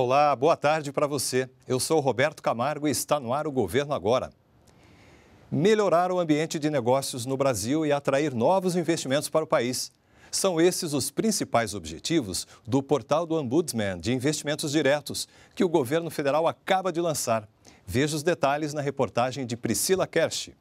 Olá, boa tarde para você. Eu sou Roberto Camargo e está no ar o Governo Agora. Melhorar o ambiente de negócios no Brasil e atrair novos investimentos para o país. São esses os principais objetivos do portal do Ombudsman de Investimentos Diretos, que o governo federal acaba de lançar. Veja os detalhes na reportagem de Priscila Kersh.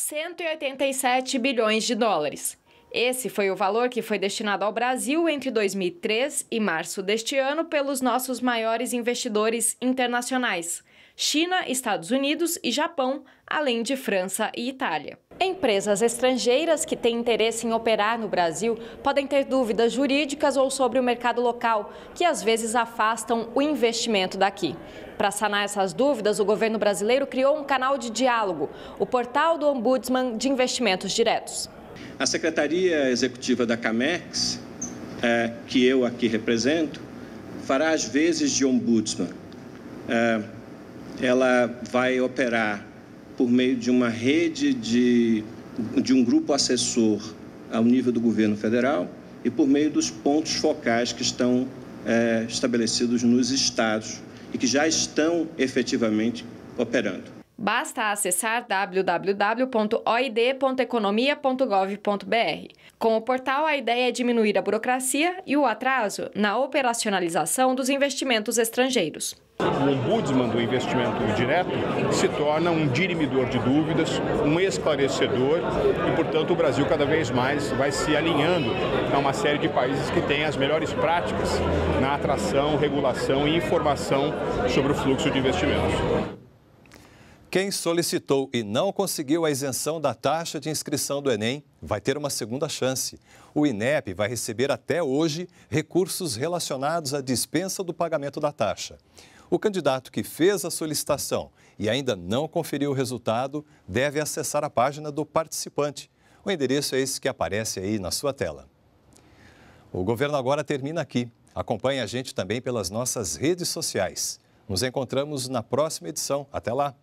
187 bilhões de dólares. Esse foi o valor que foi destinado ao Brasil entre 2003 e março deste ano pelos nossos maiores investidores internacionais. China, Estados Unidos e Japão, além de França e Itália. Empresas estrangeiras que têm interesse em operar no Brasil podem ter dúvidas jurídicas ou sobre o mercado local, que às vezes afastam o investimento daqui. Para sanar essas dúvidas, o governo brasileiro criou um canal de diálogo, o Portal do Ombudsman de Investimentos Diretos. A Secretaria Executiva da CAMEX, é, que eu aqui represento, fará as vezes de ombudsman. É, ela vai operar por meio de uma rede de, de um grupo assessor ao nível do governo federal e por meio dos pontos focais que estão é, estabelecidos nos estados e que já estão efetivamente operando. Basta acessar www.oid.economia.gov.br. Com o portal, a ideia é diminuir a burocracia e o atraso na operacionalização dos investimentos estrangeiros. O ombudsman do investimento direto se torna um dirimidor de dúvidas, um esclarecedor e, portanto, o Brasil cada vez mais vai se alinhando a uma série de países que têm as melhores práticas na atração, regulação e informação sobre o fluxo de investimentos. Quem solicitou e não conseguiu a isenção da taxa de inscrição do Enem vai ter uma segunda chance. O INEP vai receber até hoje recursos relacionados à dispensa do pagamento da taxa. O candidato que fez a solicitação e ainda não conferiu o resultado deve acessar a página do participante. O endereço é esse que aparece aí na sua tela. O governo agora termina aqui. Acompanhe a gente também pelas nossas redes sociais. Nos encontramos na próxima edição. Até lá!